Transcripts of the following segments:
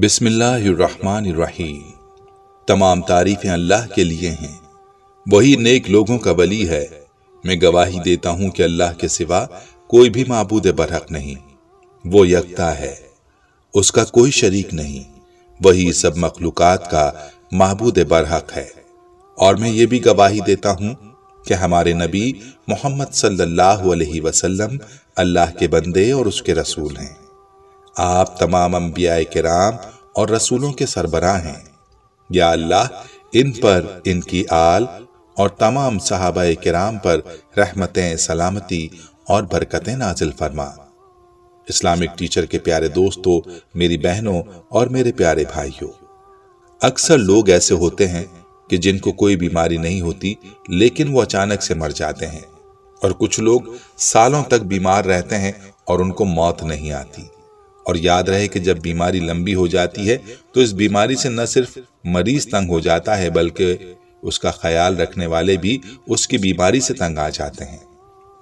बिस्मिल्लाहिर्रहमानिर्रहीम तमाम तारीफ़ें अल्लाह के लिए हैं वही नेक लोगों का बली है मैं गवाही देता हूँ कि अल्लाह के सिवा कोई भी मबूद बरहक नहीं वो यकता है उसका कोई शरीक नहीं वही सब मखलूक का महबूद बरहक है और मैं ये भी गवाही देता हूँ कि हमारे नबी मोहम्मद सल्लल्लाहु अलैहि वसल्लम अल्लाह के बंदे और उसके रसूल हैं आप तमाम अम्बिया कराम और रसूलों के सरबरा हैं या अल्लाह इन पर इनकी आल और तमाम सहाबा कराम पर रहमतें सलामती और बरकतें नाजिल फरमा इस्लामिक टीचर के प्यारे दोस्तों मेरी बहनों और मेरे प्यारे भाइयों अक्सर लोग ऐसे होते हैं कि जिनको कोई बीमारी नहीं होती लेकिन वो अचानक से मर जाते हैं और कुछ लोग सालों तक बीमार रहते हैं और उनको मौत नहीं आती और याद रहे कि जब बीमारी लंबी हो जाती है तो इस बीमारी से न सिर्फ मरीज तंग हो जाता है बल्कि उसका ख्याल रखने वाले भी उसकी बीमारी से तंग आ जाते हैं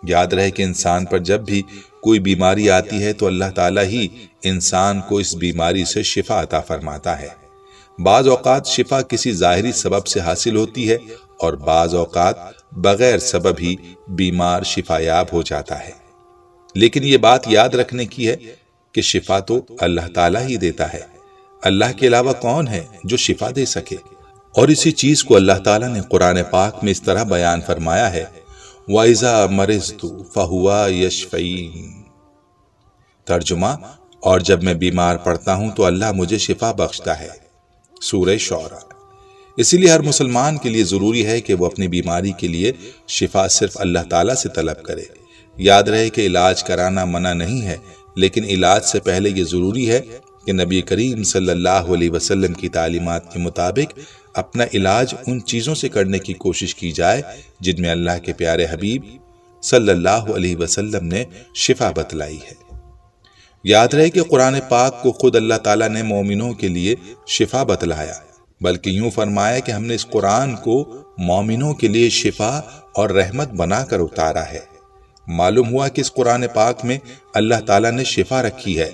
याद रहे कि इंसान पर जब भी कोई बीमारी आती है तो अल्लाह ताला ही इंसान को इस बीमारी से शिफा अता फरमाता है बाज़ अवकात शिफा किसी ज़ाहरी सबब से हासिल होती है और बाज़ अवकात बग़ैर सबब ही बीमार शिफायाब हो जाता है लेकिन ये बात याद रखने की है कि शिफा तो अल्लाह ताला ही देता है अल्लाह के अलावा कौन है जो शिफा दे सके और इसी चीज को अल्लाह ताला ने कुरान पाक में इस तरह बयान फरमाया है वाइजा मरिज तो फहुआ यशफीन तर्जुमा और जब मैं बीमार पड़ता हूं तो अल्लाह मुझे शिफा बख्शता है सूर्य शौरा इसीलिए हर मुसलमान के लिए ज़रूरी है कि वो अपनी बीमारी के लिए शिफा सिर्फ अल्लाह ताला से तलब करे याद रहे कि इलाज कराना मना नहीं है लेकिन इलाज से पहले ये ज़रूरी है कि नबी करीम सल्लल्लाहु अलैहि वसल्लम की तालीमत के मुताबिक अपना इलाज उन चीज़ों से करने की कोशिश की जाए जिनमें अल्लाह के प्यारे हबीब सल्लल्लाहु अलैहि वसल्लम ने शिफा बतलाई है याद रहे कि कुरान पाक को खुद अल्लाह ताला ने मोमिनों के लिए शिफा बतलाया बल्कि यूं फरमाया कि हमने इस कुरान को मोमिनों के लिए शिफा और रहमत बनाकर उतारा है मालूम हुआ कि इस कुरान पाक में अल्लाह ताला ने शिफा रखी है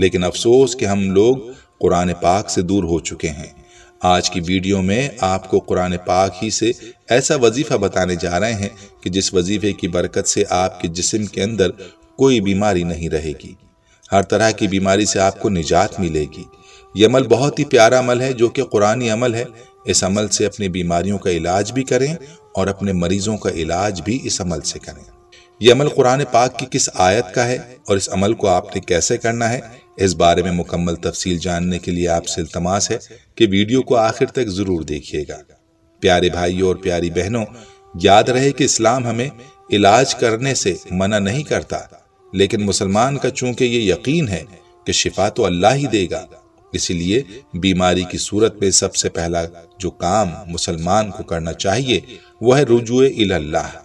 लेकिन अफसोस कि हम लोग कुरान पाक से दूर हो चुके हैं आज की वीडियो में आपको कुरान पाक ही से ऐसा वजीफ़ा बताने जा रहे हैं कि जिस वजीफ़े की बरकत से आपके जिस्म के अंदर कोई बीमारी नहीं रहेगी हर तरह की बीमारी से आपको निजात मिलेगी ये अमल बहुत ही प्यारा अमल है जो कि कुरानी अमल है इस अमल से अपनी बीमारियों का इलाज भी करें और अपने मरीज़ों का इलाज भी इस अमल से करें ये अमल कुरान पाक की किस आयत का है और इस अमल को आपने कैसे करना है इस बारे में मुकम्मल तफसील जानने के लिए आपसे इल्तमास है कि वीडियो को आखिर तक ज़रूर देखिएगा प्यारे भाइयों और प्यारी बहनों याद रहे कि इस्लाम हमें इलाज करने से मना नहीं करता लेकिन मुसलमान का चूंकि ये यकीन है कि शिफा तो अल्लाह ही देगा इसीलिए बीमारी की सूरत में सबसे पहला जो काम मुसलमान को करना चाहिए वह रुजुए इल्लाह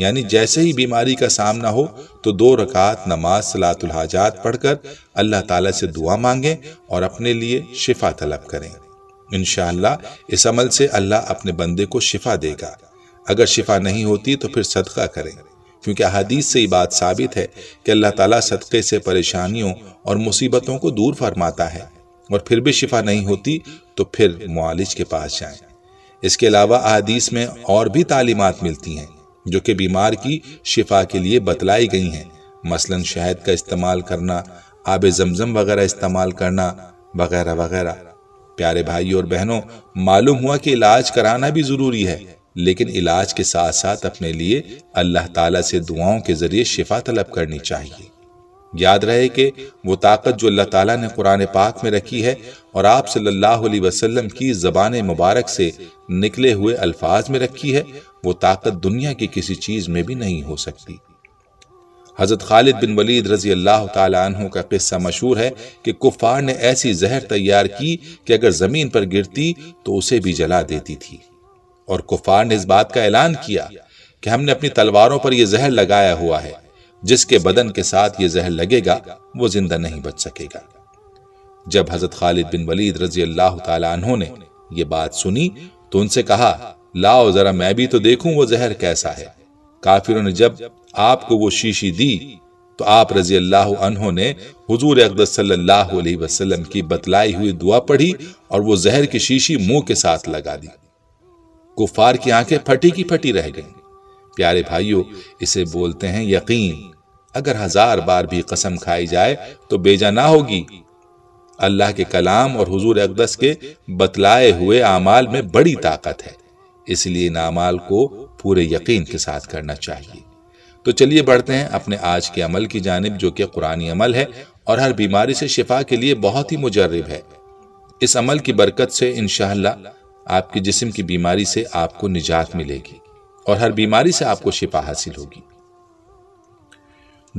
यानी जैसे ही बीमारी का सामना हो तो दो रकात नमाज सलातुल हाजात पढ़कर अल्लाह ताला से दुआ मांगें और अपने लिए शिफा तलब करें इन इस अमल से अल्लाह अपने बंदे को शिफा देगा अगर शिफा नहीं होती तो फिर सदका करें क्योंकि अदीस से ये बात साबित है कि अल्लाह ताला सदक़े से परेशानियों और मुसीबतों को दूर फरमाता है और फिर भी शिफा नहीं होती तो फिर मालिज के पास जाएं। इसके अलावा अदीस में और भी तालीमत मिलती हैं जो कि बीमार की शिफा के लिए बतलाई गई हैं मसलन शहद का इस्तेमाल करना आब जमजम वगैरह इस्तेमाल करना वगैरह वगैरह प्यारे भाई और बहनों मालूम हुआ कि इलाज कराना भी ज़रूरी है लेकिन इलाज के साथ साथ अपने लिए अल्लाह ताला से दुआओं के ज़रिए शिफा तलब करनी चाहिए याद रहे कि वो ताकत जो अल्लाह ताला ने कुरान पाक में रखी है और आप सल्लल्लाहु अलैहि वसल्लम की ज़बान मुबारक से निकले हुए अल्फाज में रखी है वो ताकत दुनिया की किसी चीज में भी नहीं हो सकती हजरत खालिद बिन वलीद रजी अल्लाह तु का किस्सा मशहूर है कि कुफार ने ऐसी जहर तैयार की कि अगर ज़मीन पर गिरती तो उसे भी जला देती थी और कुफार ने इस बात का ऐलान किया कि हमने अपनी तलवारों पर यह जहर लगाया हुआ है जिसके बदन के साथ ये जहर लगेगा वो जिंदा नहीं बच सकेगा जब हजरत खालिद बिन वलीद रजी अल्लाह तु ने यह बात सुनी तो उनसे कहा लाओ जरा मैं भी तो देखूं वो जहर कैसा है काफिरों ने जब आपको वो शीशी दी तो आप रजी अल्लाह अनहो ने हजूर सल्लल्लाहु अलैहि वसल्लम की बतलाई हुई दुआ पढ़ी और वो जहर की शीशी मुंह के साथ लगा दी कुफार की आंखें फटी की फटी रह गईं प्यारे भाइयों इसे बोलते हैं यकीन अगर हजार बार भी कसम खाई जाए तो बेजा ना होगी अल्लाह के कलाम और हुजूर अकदस के बतलाए हुए आमाल में बड़ी ताकत है इसलिए इन अमाल को पूरे यकीन के साथ करना चाहिए तो चलिए बढ़ते हैं अपने आज के अमल की जानब जो कि कुरानी अमल है और हर बीमारी से शिफा के लिए बहुत ही मुजरब है इस अमल की बरकत से इन आपके जिसम की बीमारी से आपको निजात मिलेगी और हर बीमारी से आपको शिफा हासिल होगी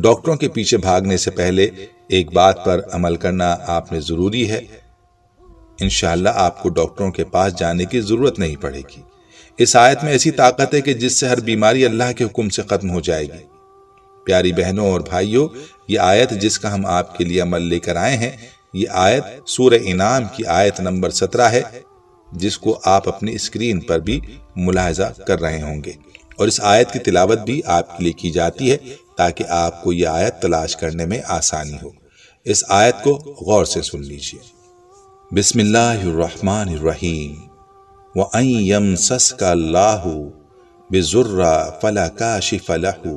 डॉक्टरों के पीछे भागने से पहले एक बात पर अमल करना आप में ज़रूरी है इनशाला आपको डॉक्टरों के पास जाने की ज़रूरत नहीं पड़ेगी इस आयत में ऐसी ताकत है कि जिससे हर बीमारी अल्लाह के हुक्म से ख़त्म हो जाएगी प्यारी बहनों और भाइयों ये आयत जिसका हम आपके लिए अमल लेकर आए हैं ये आयत सूर्य इनाम की आयत नंबर सत्रह है जिसको आप अपनी स्क्रीन पर भी मुलाहजा कर रहे होंगे और इस आयत की तिलावत भी आपके लिए की जाती है ताकि आपको ये आयत तलाश करने में आसानी हो इस आयत को गौर से सुन लीजिए बिस्मिल्लाहिर्रहमानिर्रहीम वं यम सस का लाहू बेजुर्रा फला काशिफ लहू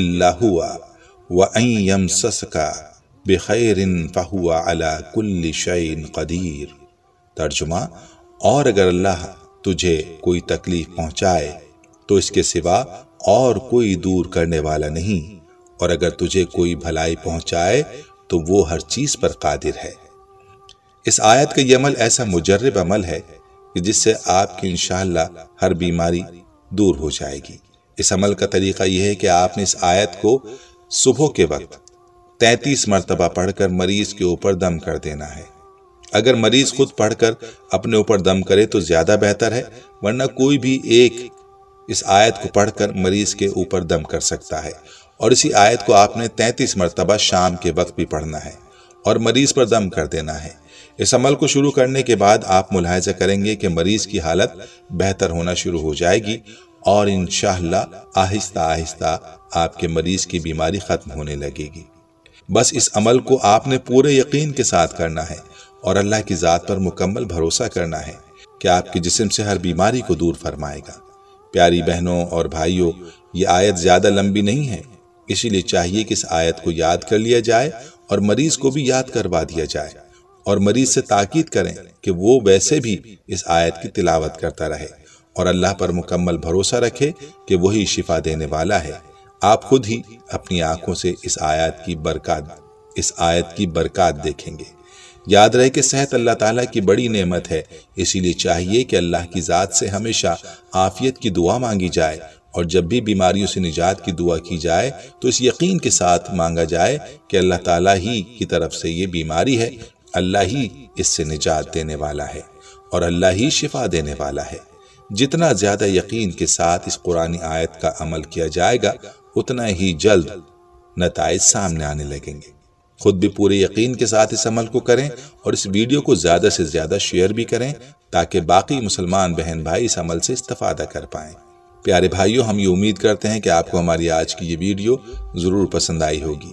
अल्ला हुआ सस का बेखैरिन फ़हुआ अला कुल्ल शैन कदीर तर्जुमा और अगर अल्लाह तुझे कोई तकलीफ़ पहुंचाए तो इसके सिवा और कोई दूर करने वाला नहीं और अगर तुझे कोई भलाई पहुंचाए तो वो हर चीज़ पर कादिर है इस आयत का ये अमल ऐसा मुजरब अमल है कि जिससे आपकी इनशाला हर बीमारी दूर हो जाएगी इस अमल का तरीका यह है कि आपने इस आयत को सुबह के वक्त तैतीस मरतबा पढ़कर मरीज के ऊपर दम कर देना है अगर मरीज खुद पढ़कर अपने ऊपर दम करे तो ज़्यादा बेहतर है वरना कोई भी एक इस आयत को पढ़कर मरीज के ऊपर दम कर सकता है और इसी आयत को आपने तैतीस मरतबा शाम के वक्त भी पढ़ना है और मरीज पर दम कर देना है इस अमल को शुरू करने के बाद आप मुलायजा करेंगे कि मरीज की हालत बेहतर होना शुरू हो जाएगी और इन आहिस्ता आहिस्ता आपके मरीज की बीमारी ख़त्म होने लगेगी बस इस अमल को आपने पूरे यकीन के साथ करना है और अल्लाह की ज़ात पर मुकम्मल भरोसा करना है कि आपके जिसम से हर बीमारी को दूर फरमाएगा प्यारी बहनों और भाइयों ये आयत ज़्यादा लंबी नहीं है इसीलिए चाहिए कि इस आयत को याद कर लिया जाए और मरीज को भी याद करवा दिया जाए और मरीज से ताकीद करें कि वो वैसे भी इस आयत की तिलावत करता रहे और अल्लाह पर मुकम्मल भरोसा रखे कि वही शिफा देने वाला है आप खुद ही अपनी आंखों से इस आयत की बरकत इस आयत की बरकत देखेंगे याद रहे कि सेहत अल्लाह ताला की बड़ी नेमत है इसीलिए चाहिए कि अल्लाह की ज़ात से हमेशा आफियत की दुआ मांगी जाए और जब भी बीमारियों से निजात की दुआ की जाए तो इस यकीन के साथ मांगा जाए कि अल्लाह ताला ही की तरफ से ये बीमारी है अल्लाह ही इससे निजात देने वाला है और अल्लाह ही शिफा देने वाला है जितना ज़्यादा यकीन के साथ इस कुरानी आयत का अमल किया जाएगा उतना ही जल्द नतज सामने आने लगेंगे खुद भी पूरे यकीन के साथ इस अमल को करें और इस वीडियो को ज़्यादा से ज़्यादा शेयर भी करें ताकि बाकी मुसलमान बहन भाई इस अमल से इस्तफ़ादा कर पाए प्यारे भाइयों हम ये उम्मीद करते हैं कि आपको हमारी आज की ये वीडियो ज़रूर पसंद आई होगी